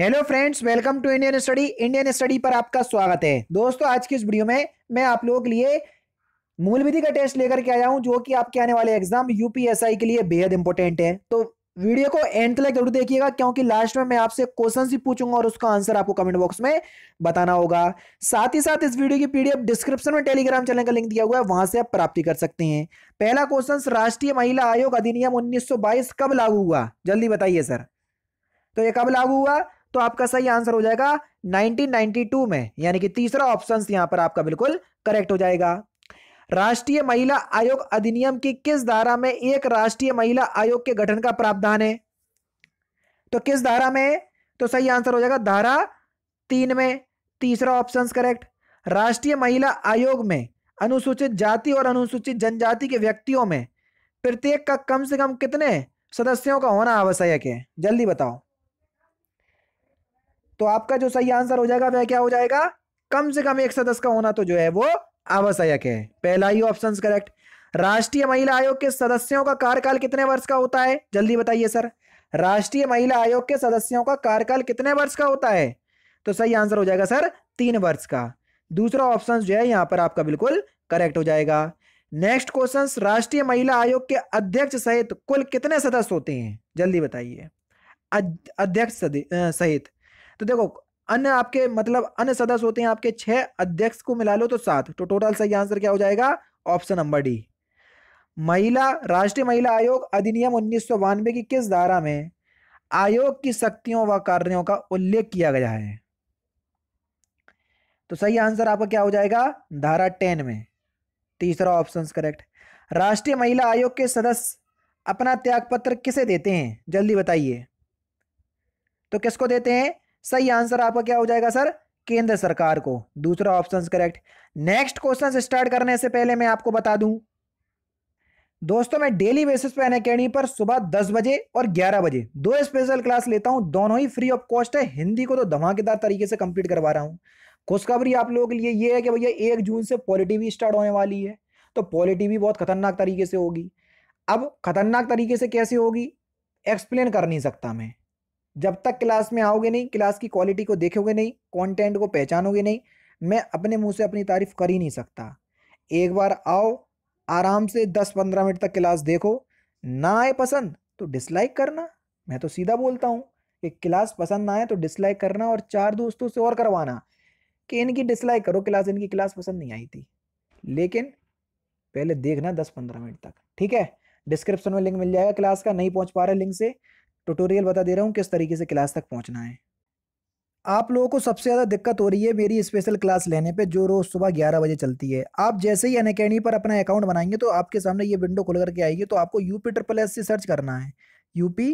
hello friends welcome to Indian study Indian study पर आपका स्वागत है दोस्तों आज की इस वीडियो में मैं आप लोगों के लिए मूल विधि का टेस्ट लेकर के आया हूं जो कि आपके आने वाले एग्जाम यूपीएसआई के लिए बेहद इंपॉर्टेंट है तो वीडियो को एंड तक जरूर देखिएगा क्योंकि लास्ट में मैं आपसे क्वेश्चन ही पूछूंगा और उसका आंसर आपको कमेंट बॉक्स में बताना होगा साथ ही साथ इस वीडियो की पीडीएफ डिस्क्रिप्शन में टेलीग्राम चैनल का लिंक दिया हुआ है वहां से आप प्राप्ति कर सकते हैं पहला क्वेश्चन राष्ट्रीय महिला आयोग अधिनियम उन्नीस कब लागू हुआ जल्दी बताइए सर तो ये कब लागू हुआ तो आपका सही आंसर हो जाएगा 1992 में यानी कि तीसरा ऑप्शन यहां पर आपका बिल्कुल करेक्ट हो जाएगा राष्ट्रीय महिला आयोग अधिनियम की किस धारा में एक राष्ट्रीय महिला आयोग के गठन का प्रावधान है तो किस धारा में तो सही आंसर हो जाएगा धारा तीन में तीसरा ऑप्शन करेक्ट राष्ट्रीय महिला आयोग में अनुसूचित जाति और अनुसूचित जनजाति के व्यक्तियों में प्रत्येक का कम से कम कितने सदस्यों का होना आवश्यक है जल्दी बताओ तो आपका जो सही आंसर हो जाएगा वह क्या हो जाएगा कम से कम एक सदस्य का होना तो जो है वो आवश्यक है पहला ही ऑप्शन करेक्ट राष्ट्रीय महिला आयोग के सदस्यों का कार्यकाल कितने वर्ष का होता है जल्दी बताइए सर राष्ट्रीय महिला आयोग के सदस्यों का कार्यकाल कितने वर्ष का होता है तो सही आंसर हो जाएगा सर तीन वर्ष का दूसरा ऑप्शन जो है यहाँ पर आपका बिल्कुल करेक्ट हो जाएगा नेक्स्ट क्वेश्चन राष्ट्रीय महिला आयोग के अध्यक्ष सहित कुल कितने सदस्य होते हैं जल्दी बताइए अध्यक्ष सहित तो देखो अन्य आपके मतलब अन्य सदस्य होते हैं आपके छह अध्यक्ष को मिला लो तो सात तो टोटल सही आंसर क्या हो जाएगा ऑप्शन नंबर डी महिला राष्ट्रीय महिला आयोग अधिनियम उन्नीस की किस धारा में आयोग की शक्तियों व कार्यों का उल्लेख किया गया है तो सही आंसर आपका क्या हो जाएगा धारा टेन में तीसरा ऑप्शन करेक्ट राष्ट्रीय महिला आयोग के सदस्य अपना त्यागपत्र किसे देते हैं जल्दी बताइए तो किसको देते हैं सही आंसर आपका क्या हो जाएगा सर केंद्र सरकार को दूसरा option correct next question start करने से पहले मैं आपको बता दूं दोस्तों मैं डेली बेसिस पे अकेडमी पर सुबह 10 बजे और 11 बजे दो स्पेशल क्लास लेता हूं दोनों ही फ्री ऑफ कॉस्ट है हिंदी को तो धमाकेदार तरीके से कंप्लीट करवा रहा हूं खुशखबरी आप लोगों के लिए ये है कि भैया एक जून से पॉलिटी भी स्टार्ट होने वाली है तो पॉलिटी भी बहुत खतरनाक तरीके से होगी अब खतरनाक तरीके से कैसे होगी एक्सप्लेन कर नहीं सकता मैं जब तक क्लास में आओगे नहीं क्लास की क्वालिटी को देखोगे नहीं कंटेंट को पहचानोगे नहीं मैं अपने मुंह से अपनी तारीफ कर ही नहीं सकता एक बार आओ आराम से दस पंद्रह मिनट तक क्लास देखो ना आए पसंद तो डिसलाइक करना मैं तो सीधा बोलता हूँ कि क्लास पसंद ना आए तो डिसलाइक करना और चार दोस्तों से और करवाना कि इनकी डिसलाइक करो क्लास इनकी क्लास पसंद नहीं आई थी लेकिन पहले देखना दस पंद्रह मिनट तक ठीक है डिस्क्रिप्शन में लिंक मिल जाएगा क्लास का नहीं पहुंच पा रहे लिंक से ट्यूटोरियल बता दे रहा हूँ किस तरीके से क्लास तक पहुँचना है आप लोगों को सबसे ज़्यादा दिक्कत हो रही है मेरी स्पेशल क्लास लेने पे जो रोज़ सुबह 11 बजे चलती है आप जैसे ही अनकेडमी पर अपना अकाउंट बनाएंगे तो आपके सामने ये विंडो खुल करके आएगी तो आपको UP triple S C search करना है यूपी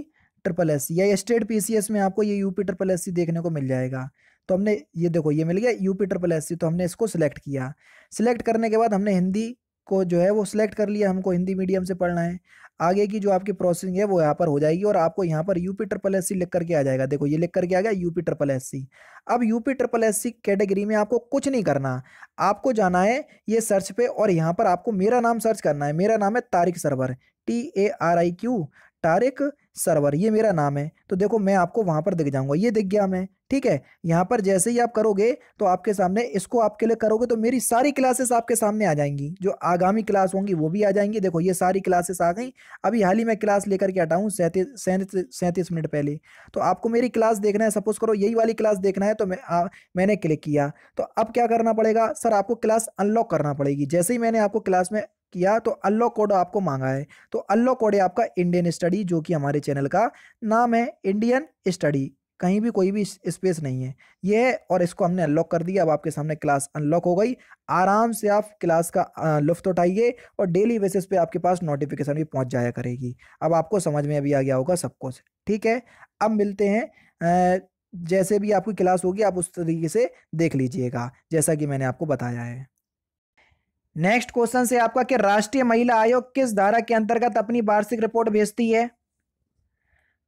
ट्रिपल एस सी या स्टेट पीसीएस में आपको ये यूपी ट्रिपल एस सी देखने को मिल जाएगा तो हमने ये देखो ये मिल गया यूपी ट्रिपल एस सी तो हमने इसको सिलेक्ट किया सिलेक्ट करने के बाद हमने हिंदी को जो है वो सिलेक्ट कर लिया हमको हिंदी मीडियम से पढ़ना है आगे की जो आपकी प्रोसेसिंग है वो यहाँ पर हो जाएगी और आपको यहाँ पर यूपी ट्रिपल एस सी लिख करके आ जाएगा देखो ये लिख करके आ गया यूपी ट्रिपल एस सी अब UP triple S C category में आपको कुछ नहीं करना आपको जाना है ये सर्च पे और यहाँ पर आपको मेरा नाम सर्च करना है मेरा नाम है Tariq Sarwar T A R I Q Tariq Sarwar ये मेरा नाम है तो देखो मैं आपको वहाँ पर दिख जाऊँगा ये दिख गया मैं ठीक है यहाँ पर जैसे ही आप करोगे तो आपके सामने इसको आपके लिए करोगे तो मेरी सारी क्लासेस आपके सामने आ जाएंगी जो आगामी क्लास होंगी वो भी आ जाएंगी देखो ये सारी क्लासेस आ गई अभी हाल ही में क्लास लेकर के हटा सैंतीस सैंतीस सैंतीस मिनट पहले तो आपको मेरी क्लास देखना है सपोज करो यही वाली क्लास देखना है तो मैं आ, मैंने क्लिक किया तो अब क्या करना पड़ेगा सर आपको क्लास अनलॉक करना पड़ेगी जैसे ही मैंने आपको क्लास में किया तो अनलॉक कोड आपको मांगा है तो अनलॉक कोड है आपका इंडियन स्टडी जो कि हमारे चैनल का नाम है इंडियन स्टडी कहीं भी कोई भी स्पेस नहीं है ये और इसको हमने अनलॉक कर दिया अब आपके सामने क्लास अनलॉक हो गई आराम से आप क्लास का लुफ्त उठाइए और डेली बेसिस पे आपके पास नोटिफिकेशन भी पहुंच जाया करेगी अब आपको समझ में भी आ गया होगा सब कुछ ठीक है अब मिलते हैं जैसे भी आपकी क्लास होगी आप उस तरीके से देख लीजिएगा जैसा कि मैंने आपको बताया है नेक्स्ट क्वेश्चन से आपका कि राष्ट्रीय महिला आयोग किस धारा के अंतर्गत अपनी वार्षिक रिपोर्ट भेजती है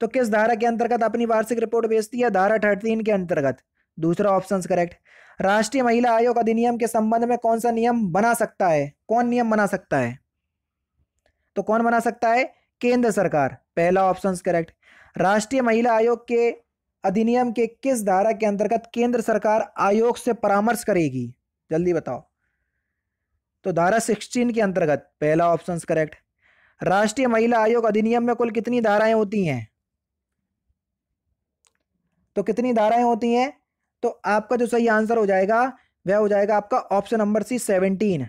तो किस धारा के अंतर्गत अपनी वार्षिक रिपोर्ट भेजती है धारा थर्टीन के अंतर्गत दूसरा ऑप्शन करेक्ट राष्ट्रीय महिला आयोग अधिनियम के संबंध में कौन सा नियम बना सकता है कौन नियम बना सकता है तो कौन बना सकता है केंद्र सरकार पहला ऑप्शन करेक्ट राष्ट्रीय महिला आयोग के अधिनियम के किस धारा के अंतर्गत केंद्र सरकार आयोग से परामर्श करेगी जल्दी बताओ तो धारा 16 के अंतर्गत पहला ऑप्शन करेक्ट राष्ट्रीय महिला आयोग अधिनियम में कुल कितनी धाराएं होती हैं तो कितनी धाराएं होती हैं तो आपका जो सही आंसर हो जाएगा वह हो जाएगा आपका ऑप्शन नंबर सी सेवनटीन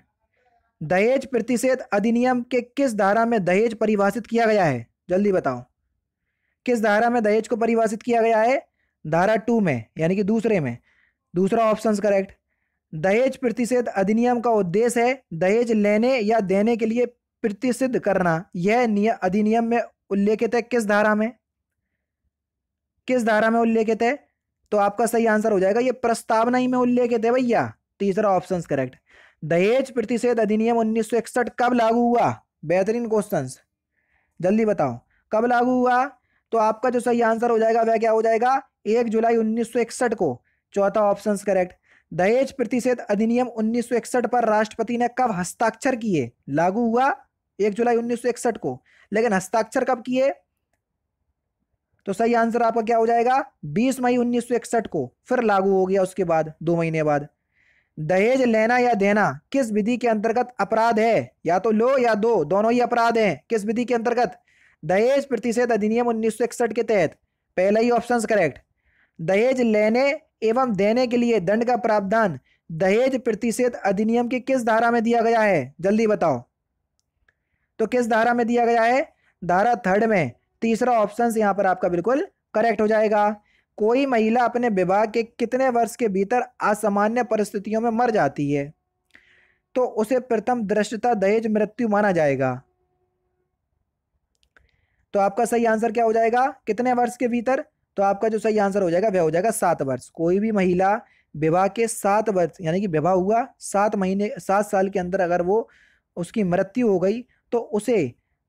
दहेज प्रतिषेध अधिनियम के किस धारा में दहेज परिभाषित किया गया है जल्दी बताओ किस धारा में दहेज को परिभाषित किया गया है धारा टू में यानी कि दूसरे में दूसरा ऑप्शन करेक्ट दहेज प्रतिषेध अधिनियम का उद्देश्य है दहेज लेने या देने के लिए प्रतिषिध करना यह अधिनियम में उल्लेखित है किस धारा में किस धारा में उल्लेखित है तो आपका सही आंसर हो जाएगा ये प्रस्तावना ही में उल्लेखित है भैया तीसरा ऑप्शन करेक्ट दहेज प्रतिषेध अधिनियम उन्नीस कब लागू हुआ बेहतरीन क्वेश्चन जल्दी बताओ कब लागू हुआ तो आपका जो सही आंसर हो जाएगा वह क्या हो जाएगा एक जुलाई उन्नीस को चौथा ऑप्शन करेक्ट दहेज प्रतिषेध अधिनियम 1961 पर राष्ट्रपति ने कब हस्ताक्षर किए लागू हुआ एक जुलाई 1961 को लेकिन हस्ताक्षर कब किए तो सही आंसर आपका क्या हो जाएगा 20 मई 1961 को फिर लागू हो गया उसके बाद दो महीने बाद दहेज लेना या देना किस विधि के अंतर्गत अपराध है या तो लो या दो दोनों ही अपराध हैं किस विधि के अंतर्गत दहेज प्रतिषेध अधिनियम 1961 के तहत पहला ही ऑप्शन करेक्ट दहेज लेने एवं देने के लिए दंड का प्रावधान दहेज प्रतिषेध अधिनियम की किस धारा में दिया गया है जल्दी बताओ तो किस धारा में दिया गया है धारा थर्ड में तीसरा ऑप्शन यहाँ पर आपका बिल्कुल करेक्ट हो जाएगा कोई महिला अपने विवाह के कितने वर्ष के भीतर असामान्य परिस्थितियों में मर जाती है तो उसे प्रथम दृष्टता दहेज मृत्यु माना जाएगा तो आपका सही आंसर क्या हो जाएगा कितने वर्ष के भीतर तो आपका जो सही आंसर हो जाएगा वह हो जाएगा सात वर्ष कोई भी महिला विवाह के सात वर्ष यानी कि विवाह हुआ सात महीने सात साल के अंदर अगर वो उसकी मृत्यु हो गई तो उसे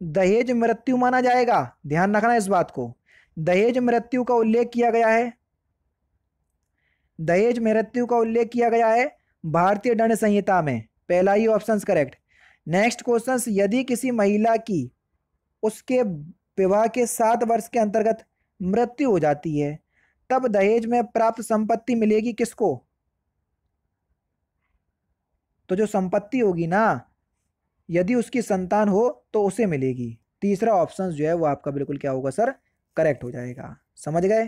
दहेज मृत्यु माना जाएगा ध्यान रखना इस बात को दहेज मृत्यु का उल्लेख किया गया है दहेज मृत्यु का उल्लेख किया गया है भारतीय दंड संहिता में पहला ही ऑप्शन करेक्ट नेक्स्ट क्वेश्चन यदि किसी महिला की उसके विवाह के सात वर्ष के अंतर्गत मृत्यु हो जाती है तब दहेज में प्राप्त संपत्ति मिलेगी किसको तो जो संपत्ति होगी ना यदि उसकी संतान हो तो उसे मिलेगी तीसरा ऑप्शन जो है वो आपका बिल्कुल क्या होगा सर करेक्ट हो जाएगा समझ गए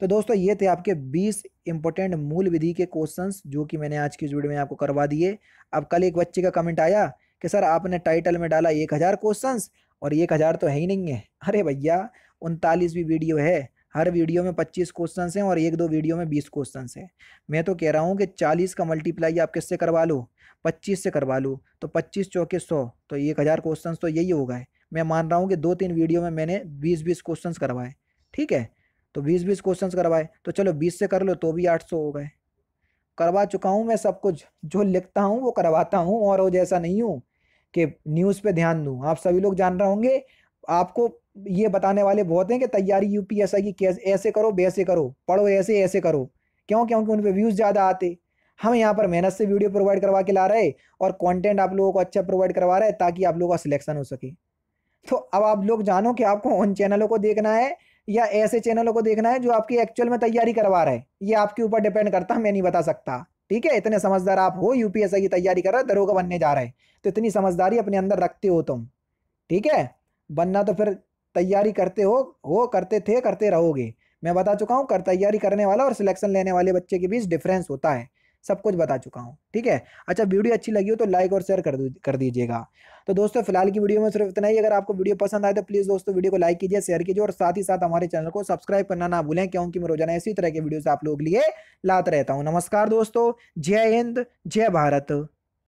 तो दोस्तों ये थे आपके 20 इंपॉर्टेंट मूल विधि के क्वेश्चंस जो कि मैंने आज की वीडियो में आपको करवा दिए अब कल एक बच्चे का कमेंट आया कि सर आपने टाइटल में डाला एक हज़ार क्वेश्चंस और एक हज़ार तो है ही नहीं है अरे भैया उनतालीसवीं वीडियो है हर वीडियो में पच्चीस क्वेश्चन हैं और एक दो वीडियो में बीस क्वेश्चन हैं मैं तो कह रहा हूँ कि चालीस का मल्टीप्लाई आप किससे करवा लो पच्चीस से करवा लूँ तो पच्चीस चौके सौ तो एक हज़ार क्वेश्चन तो यही होगा है मैं मान रहा हूँ कि दो तीन वीडियो में मैंने बीस बीस क्वेश्चन करवाए ठीक है तो बीस बीस क्वेश्चन करवाए तो चलो बीस से कर लो तो भी आठ सौ हो गए करवा चुका हूँ मैं सब कुछ जो लिखता हूँ वो करवाता हूँ और वो जैसा नहीं हूँ कि न्यूज़ पे ध्यान दूँ आप सभी लोग जान रहे होंगे आपको ये बताने वाले बहुत हैं कि तैयारी यूपीएसआई की कैसे ऐसे करो वैसे करो पढ़ो ऐसे ऐसे करो क्यों क्योंकि उन पर व्यूज़ ज़्यादा आते हम यहाँ पर मेहनत से वीडियो प्रोवाइड करवा के ला रहे और कंटेंट आप लोगों को अच्छा प्रोवाइड करवा रहे ताकि आप लोगों का सिलेक्शन हो सके तो अब आप लोग जानो कि आपको उन चैनलों को देखना है या ऐसे चैनलों को देखना है जो आपकी एक्चुअल में तैयारी करवा रहे हैं ये आपके ऊपर डिपेंड करता है मैं नहीं बता सकता ठीक है इतने समझदार आप हो यूपीएसआई की तैयारी कर रहे दरोगा बनने जा रहे तो इतनी समझदारी अपने अंदर रखते हो तुम ठीक है बनना तो फिर तैयारी करते हो हो करते थे करते रहोगे मैं बता चुका हूँ कर तैयारी करने वाला और सिलेक्शन लेने वाले बच्चे के बीच डिफरेंस होता है सब कुछ बता चुका हूँ ठीक है अच्छा वीडियो अच्छी लगी हो तो लाइक और शेयर कर कर दीजिएगा तो दोस्तों फिलहाल की वीडियो में सिर्फ इतना ही अगर आपको वीडियो पसंद आए तो प्लीज़ दोस्तों वीडियो को लाइक कीजिए शेयर कीजिए और साथ ही साथ हमारे चैनल को सब्सक्राइब करना ना भूलें क्योंकि मैं रोजाना इसी तरह के से आप लोग के लिए लाता रहता हूँ नमस्कार दोस्तों जय हिंद जय भारत